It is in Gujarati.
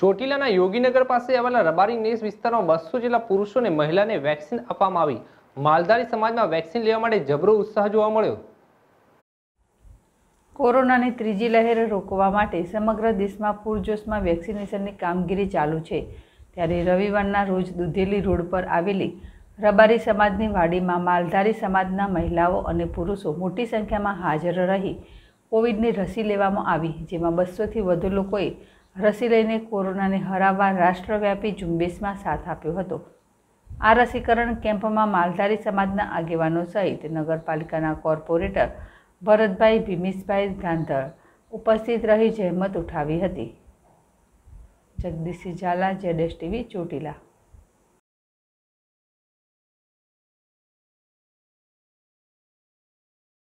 ચોટીલાના યોગીનગર પાસે આવેલા રબારી નેસ વિસ્તારમાં બસો જેટલા પુરુષો અને મહિલાને વેક્સિન આપવામાં આવી માલધારી સમાજમાં વેક્સિન લેવા માટે જબરો ઉત્સાહ જોવા મળ્યો કોરોનાની ત્રીજી લહેર રોકવા માટે સમગ્ર દેશમાં પૂરજોશમાં વેક્સિનેશનની કામગીરી ચાલુ છે ત્યારે રવિવારના રોજ દૂધેલી રોડ પર આવેલી રબારી સમાજની વાડીમાં માલધારી સમાજના મહિલાઓ અને પુરુષો મોટી સંખ્યામાં હાજર રહી કોવિડની રસી લેવામાં આવી જેમાં બસોથી વધુ લોકોએ રસી લેને કોરોનાને હરાવાન રાષ્ટ્રવ્યાપી ઝુંબેશમાં સાથ આપ્યો હતો આ રસીકરણ કેમ્પમાં માલધારી સમાજના આગેવાનો સહિત નગરપાલિકાના કોર્પોરેટર ભરતભાઈ ભીમિસભાઈ ગાંંધર ઉપસ્થિત રહી જહેમત ઉઠાવી હતી જગદીશ ઝાલા જેડએસટીવી ચોટીલા